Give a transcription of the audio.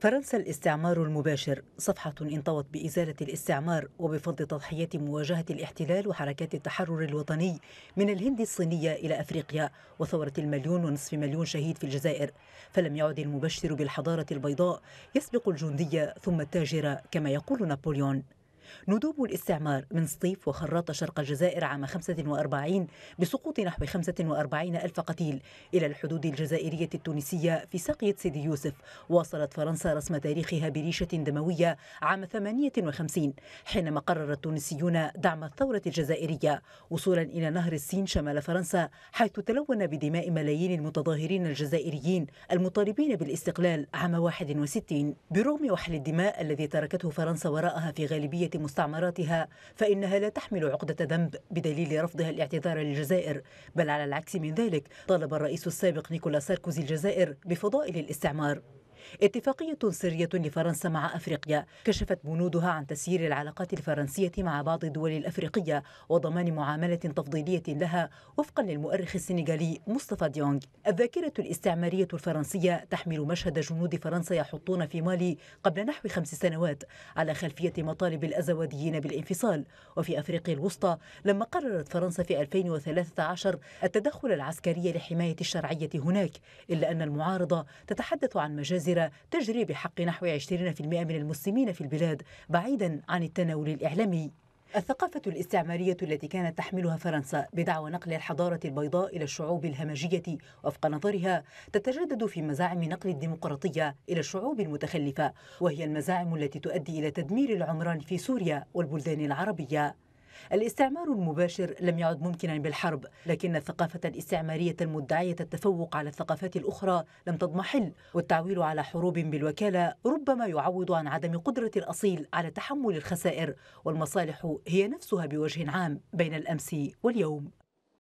فرنسا الاستعمار المباشر صفحة انطوت بإزالة الاستعمار وبفضل تضحيات مواجهة الاحتلال وحركات التحرر الوطني من الهند الصينية إلى أفريقيا وثورة المليون ونصف مليون شهيد في الجزائر فلم يعد المبشر بالحضارة البيضاء يسبق الجندية ثم التاجر كما يقول نابليون ندوب الاستعمار من سطيف وخراط شرق الجزائر عام 45 بسقوط نحو 45 ألف قتيل إلى الحدود الجزائرية التونسية في ساقية سيدي يوسف واصلت فرنسا رسم تاريخها بريشة دموية عام 58 حينما قرر التونسيون دعم الثورة الجزائرية وصولا إلى نهر السين شمال فرنسا حيث تلون بدماء ملايين المتظاهرين الجزائريين المطالبين بالاستقلال عام 61 برغم وحل الدماء الذي تركته فرنسا وراءها في غالبية مستعمراتها فإنها لا تحمل عقدة ذنب بدليل رفضها الاعتذار للجزائر بل على العكس من ذلك طالب الرئيس السابق نيكولا ساركوزي الجزائر بفضائل الاستعمار اتفاقية سرية لفرنسا مع أفريقيا كشفت بنودها عن تسيير العلاقات الفرنسية مع بعض الدول الأفريقية وضمان معاملة تفضيلية لها وفقا للمؤرخ السنغالي مصطفى ديونغ الذاكرة الاستعمارية الفرنسية تحمل مشهد جنود فرنسا يحطون في مالي قبل نحو خمس سنوات على خلفية مطالب الأزواديين بالانفصال وفي أفريقيا الوسطى لما قررت فرنسا في 2013 التدخل العسكري لحماية الشرعية هناك إلا أن المعارضة تتحدث عن مجازر الجزيرة تجري بحق نحو 20% من المسلمين في البلاد بعيدا عن التناول الإعلامي الثقافة الاستعمارية التي كانت تحملها فرنسا بدعوى نقل الحضارة البيضاء إلى الشعوب الهمجية وفق نظرها تتجدد في مزاعم نقل الديمقراطية إلى الشعوب المتخلفة وهي المزاعم التي تؤدي إلى تدمير العمران في سوريا والبلدان العربية الاستعمار المباشر لم يعد ممكنا بالحرب لكن الثقافة الاستعمارية المدعية التفوق على الثقافات الأخرى لم تضمحل والتعويل على حروب بالوكالة ربما يعوض عن عدم قدرة الأصيل على تحمل الخسائر والمصالح هي نفسها بوجه عام بين الأمس واليوم